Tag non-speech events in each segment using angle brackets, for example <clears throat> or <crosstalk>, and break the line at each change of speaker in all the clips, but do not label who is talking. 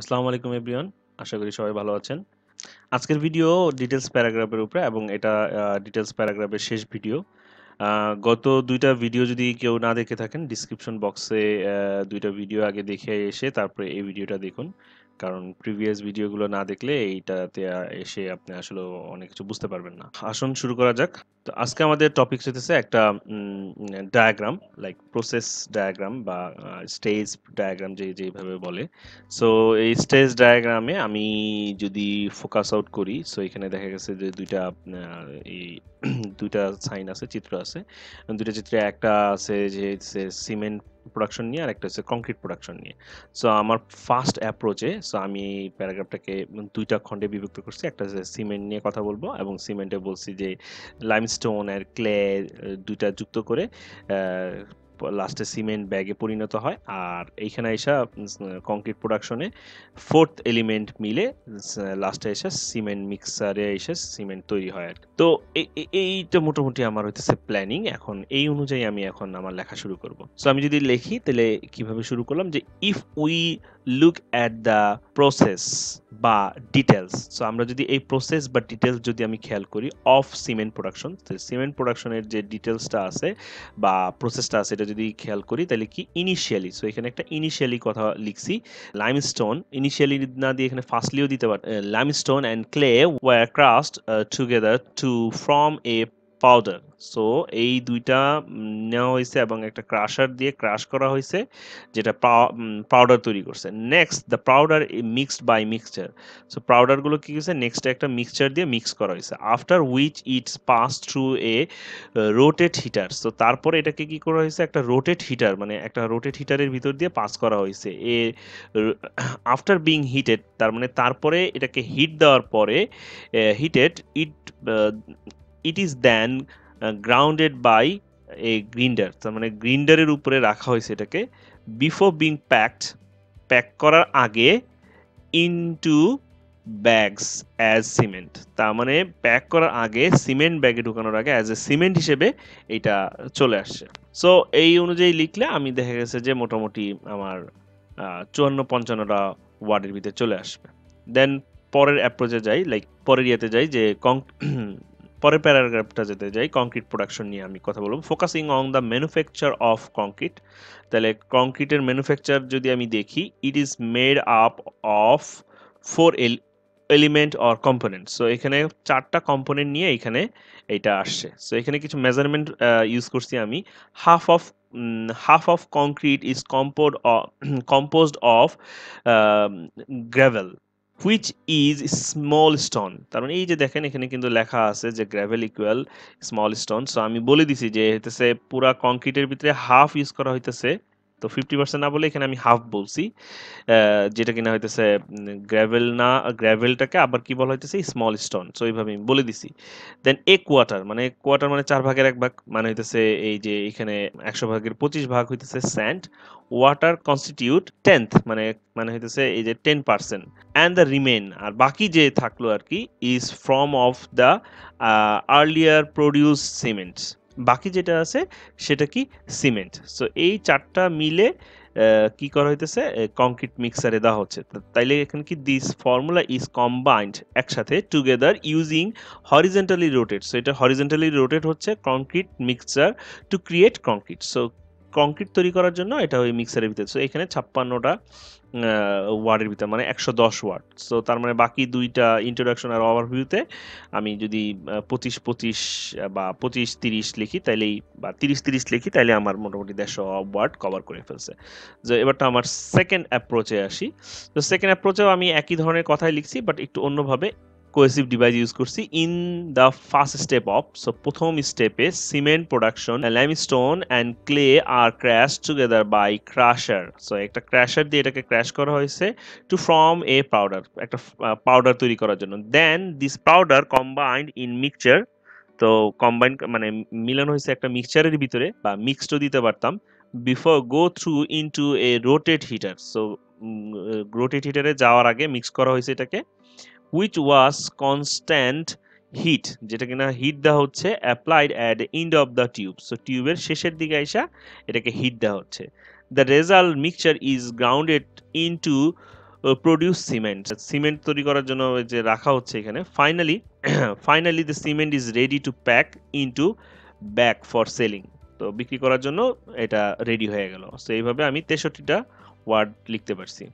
আসসালামু আলাইকুম এভরিওয়ান আশা করি সবাই ভালো আছেন আজকের ভিডিও ডিটেলস প্যারাগ্রাফের উপরে এবং এটা ডিটেলস প্যারাগ্রাফের শেষ ভিডিও গত দুইটা ভিডিও যদি কেউ না দেখে থাকেন ডিসক্রিপশন বক্সে দুইটা ভিডিও আগে দেখে এসে তারপরে এই ভিডিওটা দেখুন কারণ প্রিভিয়াস ভিডিওগুলো না দেখলে এইটাতে এসে আপনি আসলে অনেক কিছু বুঝতে পারবেন না আসুন শুরু করা যাক তো আজকে আমাদের টপিক হতেছে একটা ডায়াগ্রাম লাইক প্রসেস ডায়াগ্রাম বা স্টেজ ডায়াগ্রাম যে যেভাবে বলে সো এই স্টেজ ডায়াগ্রামে আমি যদি ফোকাস আউট করি সো এখানে দেখা গেছে যে দুইটা এই দুইটা সাইন আছে চিত্র আছে দুইটা চিত্রে একটা আছে যে সিমেন্ট প্রোডাকশন নিয়ে আর একটা হচ্ছে কংক্রিট প্রোডাকশন নিয়ে সো আমার ফার্স্ট অ্যাপ্রোচে সো আমি এই প্যারাগ্রাফটাকে দুইটা খণ্ডে বিভক্ত করছি একটা হচ্ছে সিমেন্ট নিয়ে কথা বলবো এবং সিমেন্টে বলছি যে লাইমস্টোন আর ক্লে দুইটা যুক্ত করে লাস্টে সিমেন্ট ব্যাগে পরিণত হয় আর এইখানে এসা কংক্রিট প্রোডাকশনে ফোর্থ এলিমেন্ট মিলে লাস্টে এসে সিমেন্ট মিক্সারে এসে সিমেন্ট তৈরি হয় আর তো এইটা মোটামুটি আমার হইতেছে প্ল্যানিং এখন এই অনুযায়ী আমি এখন আমার লেখা শুরু করব সো আমি যদি লিখি তাহলে কিভাবে শুরু করলাম যে if we look at the process বা ডিটেলস সো আমরা যদি এই প্রসেস বা ডিটেলস যদি আমি খেয়াল করি অফ সিমেন্ট প্রোডাকশন সিমেন্ট প্রোডাকশনের যে ডিটেলসটা আছে বা প্রসেসটা আছে এটা যদি খেয়াল করি তাহলে কি ইনিশিয়ালি সো এখানে একটা ইনিশিয়ালি কথা লিখছি লাইমস্টোন ইনিশিয়ালি না দিয়ে এখানে ফার্স্টলিও দিতে পার limestone and clay were crushed together to from a powder so এই দুইটা নেওয়া হয়েছে এবং একটা ক্রাশার দিয়ে ক্রাশ করা হয়েছে যেটা পাউডার তৈরি করছে next the powder mixed by mixture so পাউডারগুলো কী হয়েছে নেক্সট একটা মিক্সচার দিয়ে মিক্স করা হয়েছে after which it's pass through a rotate heater so তারপরে এটাকে কি করা হয়েছে একটা রোটেট হিটার মানে একটা রোটেট হিটারের ভিতর দিয়ে পাস করা হয়েছে এ আফটার বিং হিটেড তার মানে তারপরে এটাকে হিট দেওয়ার পরে heated it it is then grounded by a grinder তার মানে গ্রিন্ডারের উপরে রাখা হয়েছে এটাকে বিফোর বিং প্যাকড প্যাক করার আগে ইনটু ব্যাগস অ্যাজ সিমেন্ট তার মানে প্যাক করার আগে সিমেন্ট ব্যাগে ঢুকানোর আগে অ্যাজ এ সিমেন্ট হিসেবে এটা চলে আসছে সো এই অনুযায়ী লিখলে আমি দেখা গেছে যে মোটামুটি আমার চুয়ান্ন পঞ্চান্নটা ওয়ার্ডের ভিতরে চলে আসবে দেন পরের অ্যাপ্রোচে যাই লাইক পরের ইয়েতে যাই যে পরে প্যারাগ্রাফটা যেতে যাই কংক্রিট প্রোডাকশন নিয়ে আমি কথা বলবো focusing on the manufacture of concrete তাহলে কংক্রিটের ম্যানুফ্যাকচার যদি আমি দেখি it is made up of four L element or component so এখানে চারটা কম্পোনেন্ট নিয়ে এখানে এটা আসছে সো এখানে কিছু মেজারমেন্ট ইউজ করছি আমি half of half of concrete is composed composed of of <clears throat> which is small stone তার মানে এই যে দেখেন এখানে কিন্তু লেখা আছে যে gravel equal small stone so আমি বলে দিছি যে হইতেছে পুরা কংক্রিটের ভিতরে হাফ ইউজ করা হইতেছে তো ফিফটি পার্সেন্ট না বলে এখানে আমি হাফ বলছি যেটা কিনা হইতেছে গ্র্যাভেল না গ্র্যাভেলটাকে আবার কি বলা হইতেছে স্মল স্টোন সো এইভাবে আমি বলে দিছি দেন এ কোয়ার্টার মানে কোয়ার্টার মানে চার ভাগের এক ভাগ মানে হইতেছে এই যে এখানে একশো ভাগের পঁচিশ ভাগ হইতেছে স্যান্ড ওয়াটার কনস্টিটিউট টেন্থ মানে মানে হইতেছে এই যে ten percent and the remain আর বাকি যে থাকলো আর কি is from of the earlier produce cements বাকি যেটা আছে সেটা কি সিমেন্ট সো এই চারটা মিলে কি করা হইতেছে কংক্রিট মিক্সারে দেওয়া হচ্ছে তাইলে এখানে কি দিস ফর্মুলা ইজ কম্বাইন্ড একসাথে together using horizontally rotate so এটা হরিজেন্টালি রোটেট হচ্ছে concrete mixture to create concrete so concrete তৈরি করার জন্য এটা ওই মিক্সারের ভিতরে সো এখানে ছাপ্পান্নটা ওয়ার্ডের ভিতরে মানে একশো দশ ওয়ার্ড সো তার মানে বাকি দুইটা ইন্ট্রোডাকশন আর ওভারভিউতে আমি যদি পঁচিশ পঁচিশ বা পঁচিশ তিরিশ লিখি তাইলেই বা তিরিশ তিরিশ লিখি তাইলে আমার মোটামুটি দেড়শো ওয়ার্ড কভার করে ফেলছে যে এবারটা আমার সেকেন্ড অ্যাপ্রোচে আসি তো সেকেন্ড অ্যাপ্রোচেও আমি একই ধরনের কথাই লিখছি বাট একটু অন্যভাবে কোয়েসিভ ডিভাইস ইউজ করছি in the first step of so প্রথম স্টেপে cement production stone and clay are crash together by crusher so একটা ক্র্যাশার দিয়ে এটাকে ক্র্যাশ করা হয়েছে টু ফর্ম এ পাউডার একটা পাউডার তৈরি করার জন্য then this powder combined in mixture তো কম্বাইন মানে মিলন হয়েছে একটা মিক্সচারের ভিতরে বা মিক্সডও দিতে পারতাম before go through into a rotate heater so rotate হিটারে যাওয়ার আগে মিক্স করা হয়েছে এটাকে উইচ ওয়াস কনস্ট্যান্ট হিট যেটা কিনা হিট দেওয়া হচ্ছে applied at end of the tube so টিউবের শেষের দিকে আসা এটাকে হিট দেওয়া হচ্ছে the result mixture is grounded in to produce cement cement তৈরি করার জন্য যে রাখা হচ্ছে এখানে finally finally the cement is ready to pack in to back for selling তো বিক্রি করার জন্য এটা রেডি হয়ে গেল সো এইভাবে আমি তেষট্টিটা ওয়ার্ড লিখতে পারছি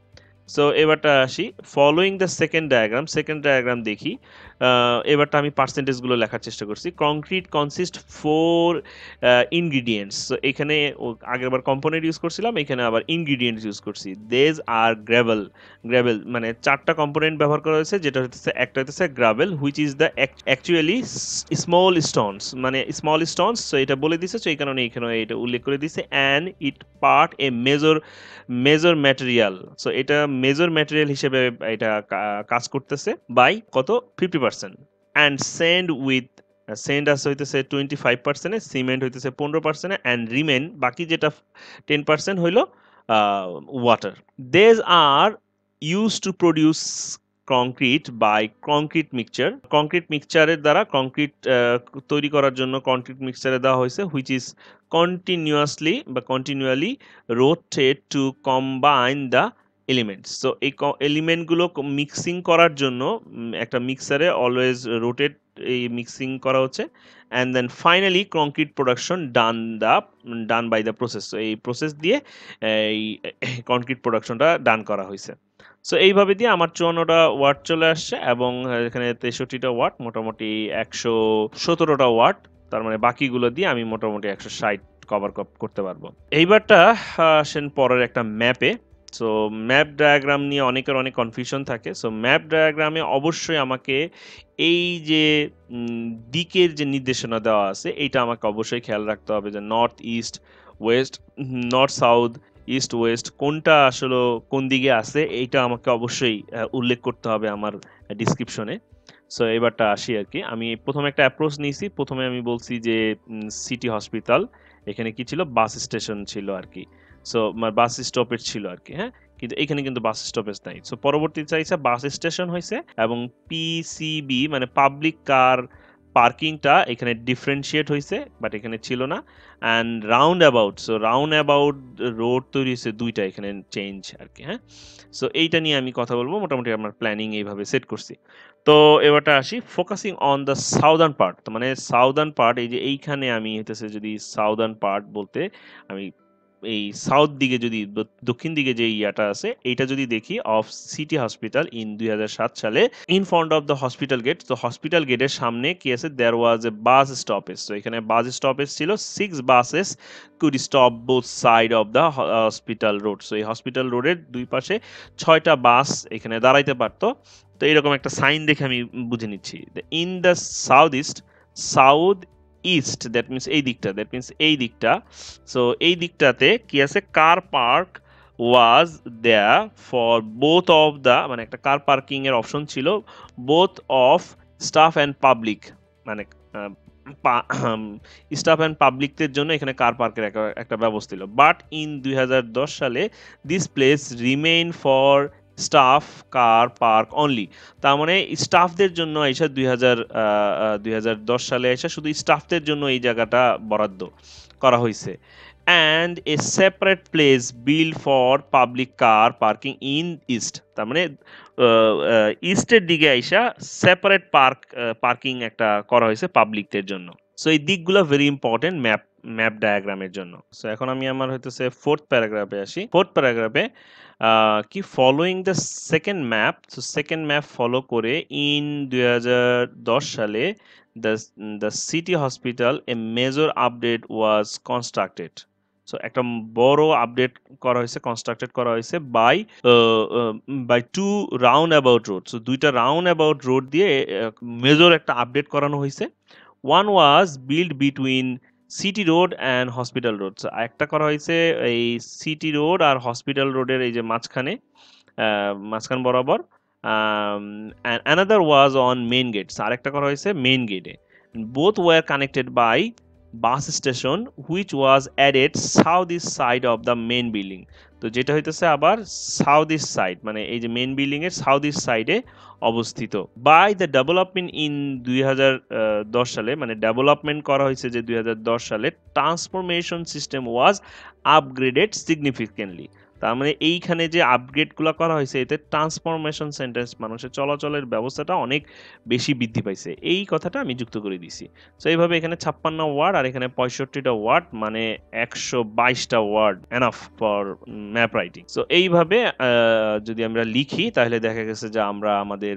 সো এবারটা আসি following the second diagram second diagram দেখি এবারটা আমি পার্সেন্টেজগুলো লেখার চেষ্টা করছি concrete consist four ingredients so এখানে আগেরবার কম্পোনেন্ট ইউজ করছিলাম এখানে আবার ইনগ্রিডিয়েন্টস ইউজ করছি দেজ আর গ্র্যাভেল গ্র্যাভেল মানে চারটা কম্পোনেন্ট ব্যবহার করা হয়েছে যেটা হচ্ছে একটা হচ্ছে gravel which is the actually small stones মানে স্মল স্টোনস সো এটা বলে দিছে সো এই কারণে এখানে এটা উল্লেখ করে দিছে and it part a major major material so এটা মেজর ম্যাটেরিয়াল হিসেবে এটা কাজ করতেছে বাই কত fifty percent and sand with sand as হইতেছে টোয়েন্টি ফাইভ পার্সেন্টে সিমেন্ট হইতেছে পনেরো পার্সেন্টে অ্যান্ড রিমেন বাকি যেটা টেন পার্সেন্ট হইল water these are use to produce concrete by concrete mixture concrete মিক্সচারের দ্বারা কংক্রিট তৈরি করার জন্য কংক্রিট মিক্সচারে দেওয়া হয়েছে হুইচ ইজ কন্টিনিউয়াসলি বা continually rotated to combine the elements তো এই এলিমেন্টগুলো মিক্সিং করার জন্য একটা মিক্সারে অলওয়েজ রোটেট এই মিক্সিং করা হচ্ছে and then finally concrete production done the done by the process তো এই প্রসেস দিয়ে এই কংক্রিট প্রোডাকশনটা ডান করা হয়েছে সো এইভাবে দিয়ে আমার চুয়ান্নটা ওয়াট চলে আসছে এবং এখানে তেষট্টিটা ওয়াট মোটামুটি একশো সতেরোটা ওয়াট তার মানে বাকিগুলো দিয়ে আমি মোটামুটি একশো ষাট কভার করতে পারবো এইবারটা আসেন পরের একটা ম্যাপে সো ম্যাপ ডায়াগ্রাম নিয়ে অনেকের অনেক কনফিউশন থাকে সো ম্যাপ ডায়াগ্রামে অবশ্যই আমাকে এই যে দিকের যে নির্দেশনা দেওয়া আছে এইটা আমাকে অবশ্যই খেয়াল রাখতে হবে যে north east west north south east west কোনটা আসলে কোন দিকে আছে এইটা আমাকে অবশ্যই উল্লেখ করতে হবে আমার ডিসক্রিপশনে সো এবারটা আসি আর কি আমি প্রথমে একটা অ্যাপ্রোচ নিয়েছি প্রথমে আমি বলছি যে সিটি হসপিটাল এখানে কি ছিল বাস স্টেশন ছিল আর কি সো বাস স্টপেজ ছিল আর কি হ্যাঁ কিন্তু এখানে কিন্তু বাস স্টপেজ নাই সো পরবর্তী চাইছে বাস স্টেশন হয়েছে এবং পিসিবি মানে পাবলিক কার পার্কিংটা এখানে ডিফারেন্সিয়েট হয়েছে বাট এখানে ছিল না and roundabout so roundabout road তৈরি হয়েছে দুইটা এখানে চেঞ্জ আর কি হ্যাঁ সো এইটা নিয়ে আমি কথা বলবো মোটামুটি আমার প্ল্যানিং এইভাবে সেট করছি তো এবারটা আসি focusing on the southern part মানে সাউদার্ন পার্ট এই যে এইখানে আমি হইতেছে যদি সাউদার্ন পার্ট বলতে আমি এই সাউথ দিকে যদি দক্ষিণ দিকে যে ইয়াটা আছে এইটা যদি দেখি অফ সিটি হসপিটাল ইন দুই সালে in front of the hospital gate তো হসপিটাল গেটের সামনে কি আছে দেয়ার ওয়াজ এ বাস স্টপেজ তো এখানে বাস স্টপেজ ছিল six buses could stop both side of the hospital road so এই হসপিটাল রোডের দুই পাশে ছয়টা বাস এখানে দাঁড়াইতে পারতো তো এরকম একটা সাইন দেখে আমি বুঝে নিচ্ছি in the south east south east that means এই দিকটা দ্যাট মিনস এই দিকটা সো এই দিকটাতে কি আছে কার পার্ক ওয়াজ দেয়া ফর বোথ অফ দ্য মানে একটা কার পার্কিংয়ের অপশন ছিল both of staff and public মানে স্টাফ অ্যান্ড পাবলিকদের জন্য এখানে কার পার্কের একটা ব্যবস্থা ছিল বাট ইন দুই সালে this place remain for staff car park only তার মানে স্টাফদের জন্য এসে দুই হাজার দুই সালে এসে শুধু স্টাফদের জন্য এই জায়গাটা বরাদ্দ করা হয়েছে and a separate place built for public car parking in east তার মানে ইস্টের দিকে আইসা সেপারেট পার্ক পার্কিং একটা করা হয়েছে পাবলিকদের জন্য সো এই দিকগুলো ভেরি ইম্পর্টেন্ট ম্যাপ ম্যাপ ডায়াগ্রামের জন্য সো এখন আমি আমার হয়তো সে ফোর্থ প্যারাগ্রাফে আসি ফোর্থ প্যারাগ্রাফে কি ফলোয়িং দ্য সেকেন্ড ম্যাপ তো সেকেন্ড ম্যাপ ফলো করে ইন দুই সালে the the city hospital a major update was constructed so একটা বড় আপডেট করা হয়েছে কনস্ট্রাক্টেড করা হয়েছে by by two roundabout road so দুইটা রাউন্ড অ্যাবাউট রোড দিয়ে মেজর uh, একটা আপডেট করানো হয়েছে one was build between city road and hospital road একটা করা হয়েছে এই সিটি রোড আর হসপিটাল রোডের এই যে মাঝখানে মাঝখান বরাবর another was on main gate আরেকটা করা হয়েছে মেন গেটে both were connected by station which was was at south east side of the main building তো যেটা হইতেছে আবার সাউথ ইস্ট সাইড মানে এই যে মেন বিল্ডিং এর সাউথ ইস্ট সাইডে অবস্থিত বাই দ্য ডেভেলপমেন্ট ইন দুই সালে মানে ডেভেলপমেন্ট করা হয়েছে যে দুই সালে transformation system was upgraded significantly তার মানে এইখানে যে আপগ্রেডগুলো করা হয়েছে এতে ট্রান্সফরমেশন সেন্টেন্স মানুষের চলাচলের ব্যবস্থাটা অনেক বেশি বৃদ্ধি পাইছে এই কথাটা আমি যুক্ত করে দিছি সো এইভাবে এখানে ছাপ্পান্ন ওয়ার্ড আর এখানে পঁয়ষট্টিটা ওয়ার্ড মানে একশো বাইশটা word enough for map writing so এইভাবে যদি আমরা লিখি তাহলে দেখা গেছে যে আমরা আমাদের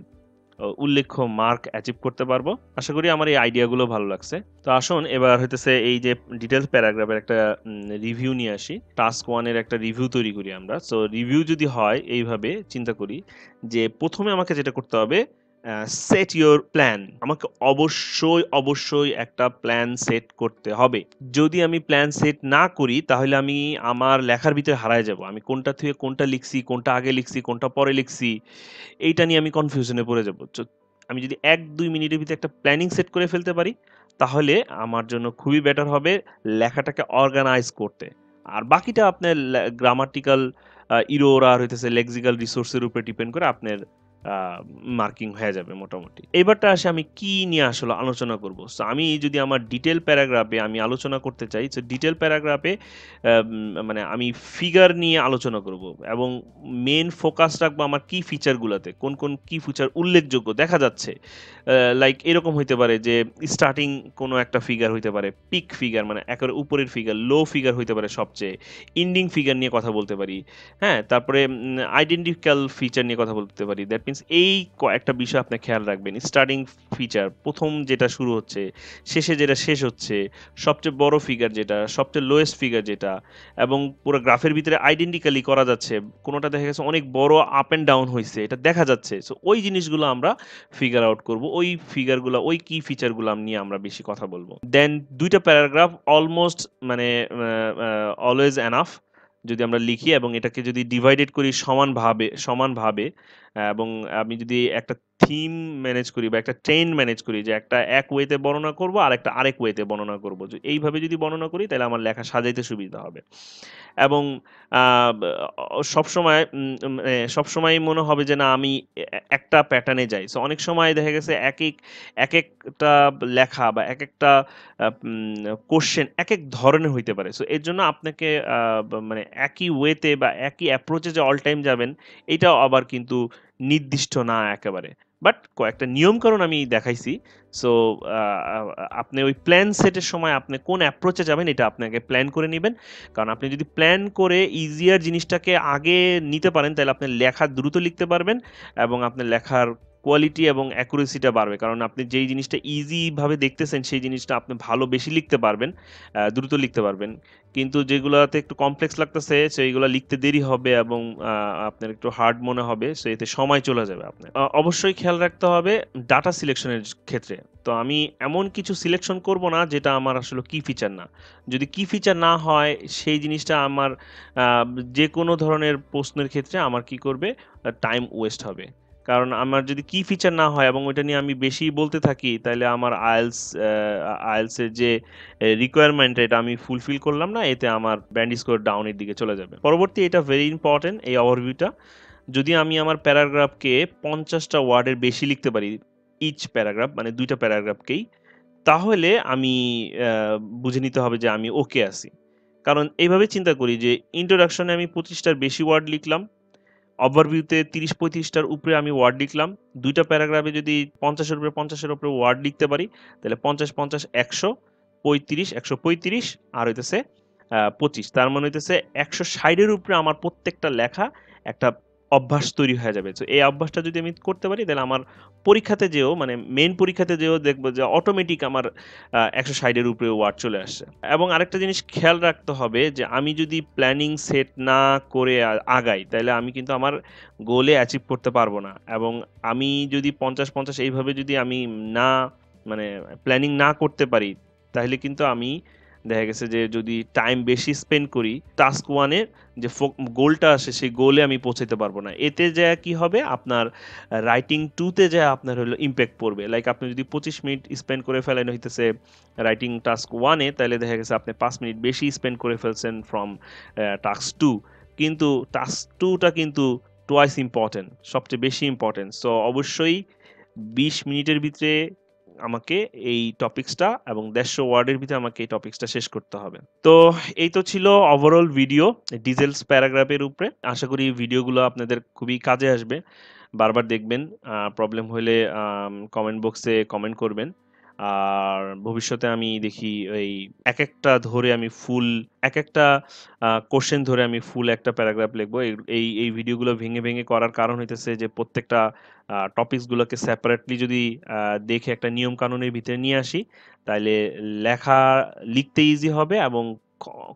উল্লেখ্য মার্ক অ্যাচিভ করতে পারবো আশা করি আমার এই আইডিয়াগুলো ভালো লাগছে তো আসুন এবার হইতেছে এই যে ডিটেলস প্যারাগ্রাফের একটা রিভিউ নিয়ে আসি টাস্ক ওয়ানের একটা রিভিউ তৈরি করি আমরা সো রিভিউ যদি হয় এইভাবে চিন্তা করি যে প্রথমে আমাকে যেটা করতে হবে সেট ইউর প্ল্যান আমাকে অবশ্যই অবশ্যই একটা প্ল্যান সেট করতে হবে যদি আমি প্ল্যান সেট না করি তাহলে আমি আমার লেখার ভিতরে হারায় যাব আমি কোনটা থেকে কোনটা লিখছি কোনটা আগে লিখছি কোনটা পরে লিখছি এইটা নিয়ে আমি কনফিউশনে পড়ে যাব আমি যদি এক দুই মিনিটের ভিতরে একটা প্ল্যানিং সেট করে ফেলতে পারি তাহলে আমার জন্য খুবই বেটার হবে লেখাটাকে অর্গানাইজ করতে আর বাকিটা আপনার গ্রামাটিক্যাল ইরোর আর হইতেছে লেক্সিক্যাল রিসোর্সের উপরে ডিপেন্ড করে আপনার মার্কিং হয়ে যাবে মোটামুটি এবারটা আসে আমি কি নিয়ে আসলে আলোচনা করব সো আমি যদি আমার ডিটেল প্যারাগ্রাফে আমি আলোচনা করতে চাই সো ডিটেল প্যারাগ্রাফে মানে আমি ফিগার নিয়ে আলোচনা করব এবং মেন ফোকাস রাখবো আমার কি ফিচারগুলোতে কোন কোন কি ফিচার উল্লেখযোগ্য দেখা যাচ্ছে লাইক এরকম হইতে পারে যে স্টার্টিং কোনো একটা ফিগার হইতে পারে পিক ফিগার মানে একের উপরের ফিগার লো ফিগার হইতে পারে সবচেয়ে ইন্ডিং ফিগার নিয়ে কথা বলতে পারি হ্যাঁ তারপরে আইডেন্টিক্যাল ফিচার নিয়ে কথা বলতে পারি দ্যাট মিনস এই কয়েকটা বিষয় আপনি খেয়াল রাখবেন স্টার্টিং ফিচার প্রথম যেটা শুরু হচ্ছে শেষে যেটা শেষ হচ্ছে সবচেয়ে বড় ফিগার যেটা সবচেয়ে লোয়েস্ট ফিগার যেটা এবং পুরো গ্রাফের ভিতরে আইডেন্টিক্যালি করা যাচ্ছে কোনোটা দেখা গেছে অনেক বড় আপ অ্যান্ড ডাউন হয়েছে এটা দেখা যাচ্ছে সো ওই জিনিসগুলো আমরা ফিগার আউট করব ওই ফিগারগুলো ওই কি ফিচারগুলো নিয়ে আমরা বেশি কথা বলবো দেন দুইটা প্যারাগ্রাফ অলমোস্ট মানে অলওয়েজ অ্যানাফ যদি আমরা লিখি এবং এটাকে যদি ডিভাইডেড করি সমানভাবে সমানভাবে এবং আমি যদি একটা থিম ম্যানেজ করি বা একটা ট্রেন ম্যানেজ করি যে একটা এক ওয়েতে বর্ণনা করব আর একটা আরেক ওয়েতে বর্ণনা করব যে এইভাবে যদি বর্ণনা করি তাহলে আমার লেখা সাজাইতে সুবিধা হবে এবং সবসময় মানে সবসময় মনে হবে যে না আমি একটা প্যাটার্নে যাই সো অনেক সময় দেখা গেছে এক এক এক একটা লেখা বা এক একটা কোশ্চেন এক এক ধরনের হইতে পারে সো এর জন্য আপনাকে মানে একই ওয়েতে বা একই অ্যাপ্রোচে যে অল টাইম যাবেন এটা আবার কিন্তু নির্দিষ্ট না একেবারে বাট কয়েকটা নিয়মকানুন আমি দেখাইছি সো আপনি ওই প্ল্যান সেটের সময় আপনি কোন অ্যাপ্রোচে যাবেন এটা আপনাকে প্ল্যান করে নেবেন কারণ আপনি যদি প্ল্যান করে ইজিয়ার জিনিসটাকে আগে নিতে পারেন তাহলে আপনি লেখা দ্রুত লিখতে পারবেন এবং আপনার লেখার কোয়ালিটি এবং অ্যাকুরেসিটা বাড়বে কারণ আপনি যেই জিনিসটা ইজিভাবে দেখতেছেন সেই জিনিসটা আপনি ভালো বেশি লিখতে পারবেন দ্রুত লিখতে পারবেন কিন্তু যেগুলোতে একটু কমপ্লেক্স লাগতেছে সেইগুলো লিখতে দেরি হবে এবং আপনার একটু হার্ড মনে হবে সো এতে সময় চলে যাবে আপনার অবশ্যই খেয়াল রাখতে হবে ডাটা সিলেকশনের ক্ষেত্রে তো আমি এমন কিছু সিলেকশন করব না যেটা আমার আসলে কি ফিচার না যদি কি ফিচার না হয় সেই জিনিসটা আমার যে কোনো ধরনের প্রশ্নের ক্ষেত্রে আমার কি করবে টাইম ওয়েস্ট হবে কারণ আমার যদি কি ফিচার না হয় এবং ওইটা নিয়ে আমি বেশি বলতে থাকি তাহলে আমার আয়েলস আয়েলসের যে রিকোয়ারমেন্ট এটা আমি ফুলফিল করলাম না এতে আমার ব্যান্ড স্কোর ডাউনের দিকে চলে যাবে পরবর্তী এটা ভেরি ইম্পর্টেন্ট এই ওভারভিউটা যদি আমি আমার প্যারাগ্রাফকে পঞ্চাশটা ওয়ার্ডের বেশি লিখতে পারি ইচ প্যারাগ্রাফ মানে দুইটা প্যারাগ্রাফকেই তাহলে আমি বুঝে নিতে হবে যে আমি ওকে আছি কারণ এইভাবে চিন্তা করি যে ইন্ট্রোডাকশনে আমি পঁচিশটার বেশি ওয়ার্ড লিখলাম ওভারভিউতে তিরিশ পঁয়ত্রিশটার উপরে আমি ওয়ার্ড লিখলাম দুইটা প্যারাগ্রাফে যদি পঞ্চাশের উপরে পঞ্চাশের উপরে ওয়ার্ড লিখতে পারি তাহলে পঞ্চাশ পঞ্চাশ একশো পঁয়ত্রিশ একশো পঁয়ত্রিশ আর হইতেছে পঁচিশ তার মানে হইতেছে একশো ষাটের উপরে আমার প্রত্যেকটা লেখা একটা অভ্যাস তৈরি হয়ে যাবে তো এই অভ্যাসটা যদি আমি করতে পারি তাহলে আমার পরীক্ষাতে যেও মানে মেন পরীক্ষাতে যেও দেখবো যে অটোমেটিক আমার একশো ষাটের উপরে ওয়ার্ড চলে আসছে এবং আরেকটা জিনিস খেয়াল রাখতে হবে যে আমি যদি প্ল্যানিং সেট না করে আগাই তাহলে আমি কিন্তু আমার গোলে অ্যাচিভ করতে পারবো না এবং আমি যদি পঞ্চাশ পঞ্চাশ এইভাবে যদি আমি না মানে প্ল্যানিং না করতে পারি তাহলে কিন্তু আমি দেখা গেছে যে যদি টাইম বেশি স্পেন্ড করি টাস্ক ওয়ানের যে গোলটা আসে সেই গোলে আমি পৌঁছাতে পারবো না এতে যা কি হবে আপনার রাইটিং টুতে যা আপনার হলো ইম্প্যাক্ট পড়বে লাইক আপনি যদি পঁচিশ মিনিট স্পেন্ড করে ফেলেন হইতেছে রাইটিং টাস্ক ওয়ানে তাহলে দেখা গেছে আপনি পাঁচ মিনিট বেশি স্পেন্ড করে ফেলছেন ফ্রম টাস্ক টু কিন্তু টাস্ক টুটা কিন্তু টোয়াইস ইম্পর্টেন্ট সবচেয়ে বেশি ইম্পর্টেন্ট সো অবশ্যই বিশ মিনিটের ভিতরে আমাকে এই টপিক্সটা এবং দেড়শো ওয়ার্ডের ভিতরে আমাকে এই টপিক্সটা শেষ করতে হবে তো এই তো ছিল ওভারঅল ভিডিও ডিজেলস প্যারাগ্রাফের উপরে আশা করি ভিডিওগুলো আপনাদের খুবই কাজে আসবে বারবার দেখবেন প্রবলেম হলে কমেন্ট বক্সে কমেন্ট করবেন আর ভবিষ্যতে আমি দেখি এই এক একটা ধরে আমি ফুল এক একটা কোশ্চেন ধরে আমি ফুল একটা প্যারাগ্রাফ লিখব এই এই ভিডিওগুলো ভেঙে ভেঙে করার কারণ হইতেছে যে প্রত্যেকটা টপিকসগুলোকে সেপারেটলি যদি দেখে একটা নিয়ম কানুনের ভিতরে নিয়ে আসি তাহলে লেখা লিখতে ইজি হবে এবং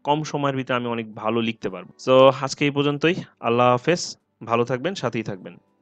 কম সময়ের ভিতরে আমি অনেক ভালো লিখতে পারবো তো আজকে এই পর্যন্তই আল্লাহ হাফেজ ভালো থাকবেন সাথেই থাকবেন